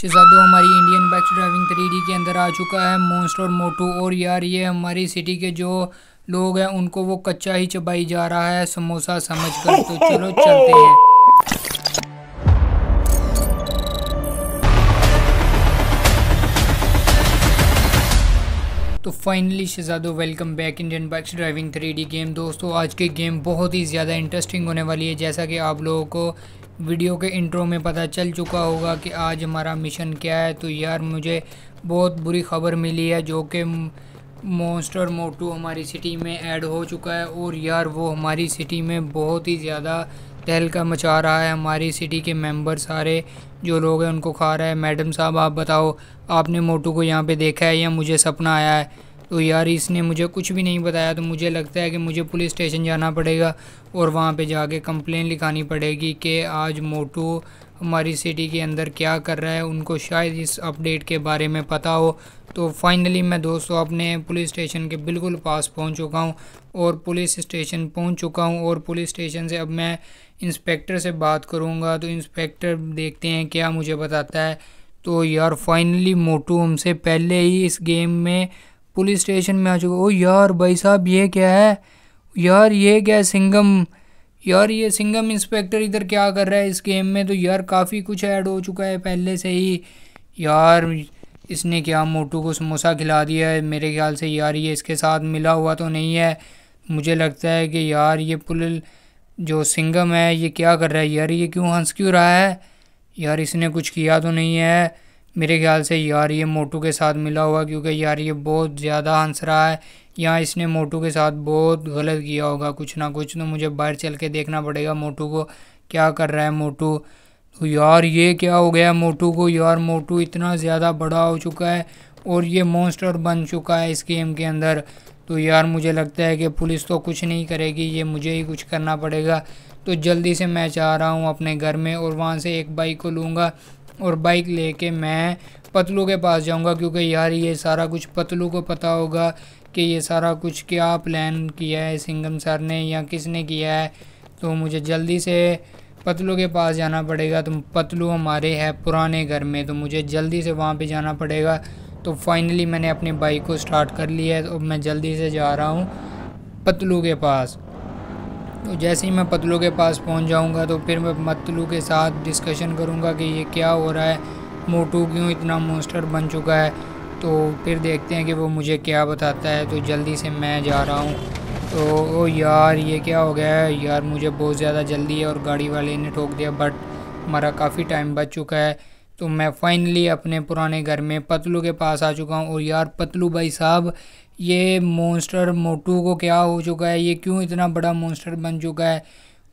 शिजादो हमारी Indian bike driving three के अंदर आ चुका है मोन्स्टर और मोटू और यार ये हमारी सिटी के जो लोग हैं उनको वो कच्चा ही चबाई जा रहा है समोसा समझ कर तो चलो चलते हैं तो फाइनली शहजादो welcome back Indian bikes driving three game दोस्तों आज के गेम बहुत ही ज़्यादा इंटरेस्टिंग होने वाली है जैसा कि आप लोगों को वीडियो के इंट्रो में पता चल चुका होगा कि आज हमारा मिशन क्या है तो यार मुझे बहुत बुरी खबर मिली है जो कि मोस्टर मोटू हमारी सिटी में ऐड हो चुका है और यार वो हमारी सिटी में बहुत ही ज़्यादा तहलका मचा रहा है हमारी सिटी के मेंबर सारे जो लोग हैं उनको खा रहा है मैडम साहब आप बताओ आपने मोटू को यहाँ पे देखा है या मुझे सपना आया है तो यार इसने मुझे कुछ भी नहीं बताया तो मुझे लगता है कि मुझे पुलिस स्टेशन जाना पड़ेगा और वहाँ पे जाके कंप्लेन लिखानी पड़ेगी कि आज मोटू हमारी सिटी के अंदर क्या कर रहा है उनको शायद इस अपडेट के बारे में पता हो तो फाइनली मैं दोस्तों अपने पुलिस स्टेशन के बिल्कुल पास पहुंच चुका हूं और पुलिस स्टेशन पहुंच चुका हूं और पुलिस स्टेशन से अब मैं इंस्पेक्टर से बात करूंगा तो इंस्पेक्टर देखते हैं क्या मुझे बताता है तो यार फाइनली मोटू हमसे पहले ही इस गेम में पुलिस स्टेशन में आ चुका ओ यार भाई साहब ये क्या है यार ये क्या है सिंगम यार ये सिंगम इंस्पेक्टर इधर क्या कर रहा है इस गेम में तो यार काफ़ी कुछ ऐड हो चुका है पहले से ही यार इसने क्या मोटू को समोसा खिला दिया है मेरे ख्याल से यार ये इसके साथ मिला हुआ तो नहीं है मुझे लगता है कि यार ये पुल जो सिंगम है ये क्या कर रहा है यार ये क्यों हंस क्यों रहा है यार इसने कुछ किया तो नहीं है मेरे ख्याल से यार ये मोटू के साथ मिला हुआ क्योंकि यार ये बहुत ज़्यादा हंस रहा है या इसने मोटू के साथ बहुत गलत किया होगा कुछ ना कुछ तो मुझे बाहर चल के देखना पड़ेगा मोटू को क्या कर रहा है मोटू तो यार ये क्या हो गया मोटू को यार मोटू इतना ज़्यादा बड़ा हो चुका है और ये मॉन्स्टर बन चुका है इस गेम के अंदर तो यार मुझे लगता है कि पुलिस तो कुछ नहीं करेगी ये मुझे ही कुछ करना पड़ेगा तो जल्दी से मैं चाह रहा हूँ अपने घर में और वहाँ से एक बाइक को लूँगा और बाइक लेके मैं पतलू के पास जाऊंगा क्योंकि यार ये सारा कुछ पतलू को पता होगा कि ये सारा कुछ क्या प्लान किया है सिंगम सर ने या किसने किया है तो मुझे जल्दी से पतलू के पास जाना पड़ेगा तो पतलू हमारे है पुराने घर में तो मुझे जल्दी से वहाँ पे जाना पड़ेगा तो फाइनली मैंने अपनी बाइक को स्टार्ट कर लिया है तो मैं जल्दी से जा रहा हूँ पतलू के पास तो जैसे ही मैं पतलू के पास पहुंच जाऊंगा तो फिर मैं पतलू के साथ डिस्कशन करूंगा कि ये क्या हो रहा है मोटू क्यों इतना मोस्टर बन चुका है तो फिर देखते हैं कि वो मुझे क्या बताता है तो जल्दी से मैं जा रहा हूँ तो ओ यार ये क्या हो गया है यार मुझे बहुत ज़्यादा जल्दी है और गाड़ी वाले ने ठोक दिया बट हमारा काफ़ी टाइम बच चुका है तो मैं फ़ाइनली अपने पुराने घर में पतलू के पास आ चुका हूँ और यार पतलू भाई साहब ये मोन्स्टर मोटू को क्या हो चुका है ये क्यों इतना बड़ा मोन्स्टर बन चुका है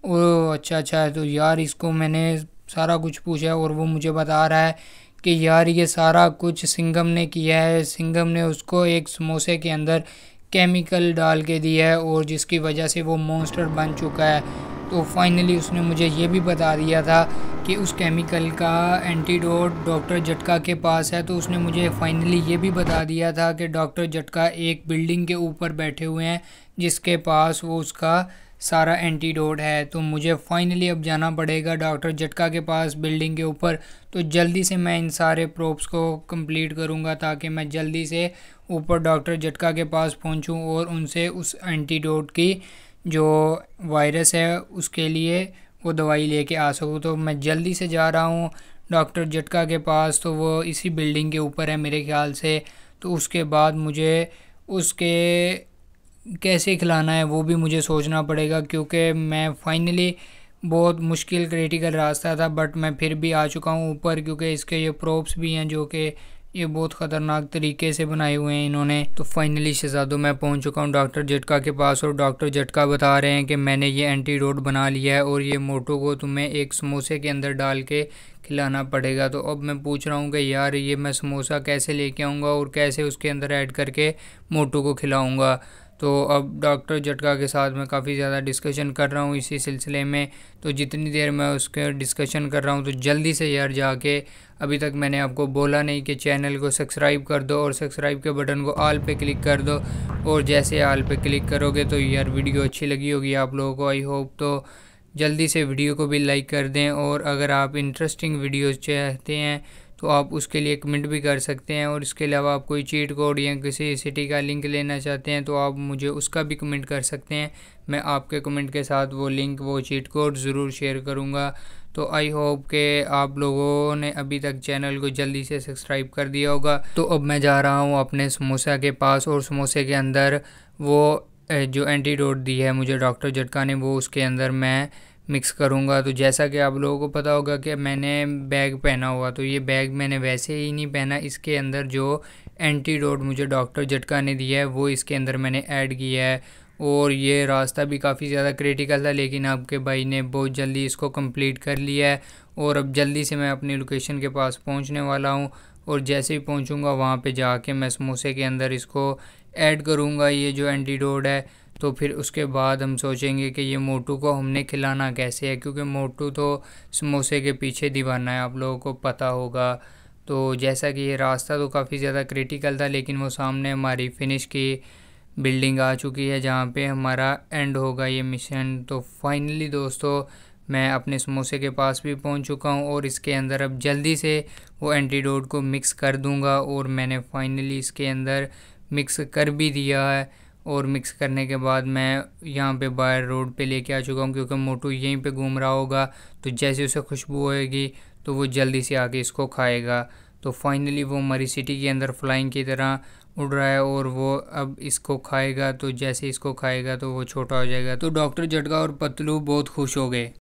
ओ अच्छा अच्छा तो यार इसको मैंने सारा कुछ पूछा है और वो मुझे बता रहा है कि यार ये सारा कुछ सिंगम ने किया है सिंगम ने उसको एक समोसे के अंदर केमिकल डाल के दिया है और जिसकी वजह से वो मोन्स्टर बन चुका है तो फाइनली उसने मुझे ये भी बता दिया था कि उस केमिकल का एंटीडोट डॉक्टर जटका के पास है तो उसने मुझे फाइनली ये भी बता दिया था कि डॉक्टर जटका एक बिल्डिंग के ऊपर बैठे हुए हैं जिसके पास वो उसका सारा एंटीडोट है तो मुझे फ़ाइनली अब जाना पड़ेगा डॉक्टर जटका के पास बिल्डिंग के ऊपर तो जल्दी से मैं इन सारे प्रोप्स को कंप्लीट करूँगा ताकि मैं जल्दी से ऊपर डॉक्टर जटका के पास पहुँचूँ और उनसे उस एंटीडोट की जो वायरस है उसके लिए वो दवाई लेके आ सकूँ तो मैं जल्दी से जा रहा हूँ डॉक्टर जटका के पास तो वो इसी बिल्डिंग के ऊपर है मेरे ख्याल से तो उसके बाद मुझे उसके कैसे खिलाना है वो भी मुझे सोचना पड़ेगा क्योंकि मैं फाइनली बहुत मुश्किल क्रिटिकल रास्ता था बट मैं फिर भी आ चुका हूँ ऊपर क्योंकि इसके ये प्रोप्स भी हैं जो कि ये बहुत ख़तरनाक तरीके से बनाए हुए हैं इन्होंने तो फाइनली शहजादों मैं पहुंच चुका हूं डॉक्टर जटका के पास और डॉक्टर जटका बता रहे हैं कि मैंने ये एंटीडोट बना लिया है और ये मोटो को तुम्हें एक समोसे के अंदर डाल के खिलाना पड़ेगा तो अब मैं पूछ रहा हूँ कि यार ये मैं समोसा कैसे लेके आऊँगा और कैसे उसके अंदर ऐड करके मोटो को खिलाऊँगा तो अब डॉक्टर जटका के साथ मैं काफ़ी ज़्यादा डिस्कशन कर रहा हूँ इसी सिलसिले में तो जितनी देर मैं उसके डिस्कशन कर रहा हूँ तो जल्दी से यार जाके अभी तक मैंने आपको बोला नहीं कि चैनल को सब्सक्राइब कर दो और सब्सक्राइब के बटन को आल पे क्लिक कर दो और जैसे आल पे क्लिक करोगे तो यार वीडियो अच्छी लगी होगी आप लोगों को आई होप तो जल्दी से वीडियो को भी लाइक कर दें और अगर आप इंटरेस्टिंग वीडियोज़ चाहते हैं तो आप उसके लिए कमेंट भी कर सकते हैं और इसके अलावा आप कोई चीट कोड या किसी सिटी का लिंक लेना चाहते हैं तो आप मुझे उसका भी कमेंट कर सकते हैं मैं आपके कमेंट के साथ वो लिंक वो चीट कोड ज़रूर शेयर करूँगा तो आई होप के आप लोगों ने अभी तक चैनल को जल्दी से सब्सक्राइब कर दिया होगा तो अब मैं जा रहा हूँ अपने समोसा के पास और समोसे के अंदर वो जो एंटीडोट दी है मुझे डॉक्टर जटका ने वो उसके अंदर मैं मिक्स करूँगा तो जैसा कि आप लोगों को पता होगा कि मैंने बैग पहना हुआ तो ये बैग मैंने वैसे ही नहीं पहना इसके अंदर जो एंटीडोट मुझे डॉक्टर झटका ने दिया है वो इसके अंदर मैंने ऐड किया है और ये रास्ता भी काफ़ी ज़्यादा क्रिटिकल था लेकिन आपके भाई ने बहुत जल्दी इसको कंप्लीट कर लिया है और अब जल्दी से मैं अपनी लोकेशन के पास पहुंचने वाला हूं और जैसे ही पहुंचूंगा वहां पे जाके मैं समोसे के अंदर इसको ऐड करूंगा ये जो एंटीडोट है तो फिर उसके बाद हम सोचेंगे कि ये मोटू को हमने खिलाना कैसे है क्योंकि मोटू तो समोसे के पीछे दीवाना है आप लोगों को पता होगा तो जैसा कि ये रास्ता तो काफ़ी ज़्यादा क्रिटिकल था लेकिन वो सामने हमारी फिनिश की बिल्डिंग आ चुकी है जहाँ पे हमारा एंड होगा ये मिशन तो फाइनली दोस्तों मैं अपने समोसे के पास भी पहुँच चुका हूँ और इसके अंदर अब जल्दी से वो एंटीडोट को मिक्स कर दूँगा और मैंने फाइनली इसके अंदर मिक्स कर भी दिया है और मिक्स करने के बाद मैं यहाँ पे बाहर रोड पे लेके आ चुका हूँ क्योंकि मोटू यहीं पे घूम रहा होगा तो जैसे उसे खुशबू होएगी तो वो जल्दी से आके इसको खाएगा तो फाइनली वो मरी सिटी के अंदर फ्लाइंग की तरह उड़ रहा है और वो अब इसको खाएगा तो जैसे इसको खाएगा तो वो छोटा हो जाएगा तो डॉक्टर जटका और पतलू बहुत खुश हो गए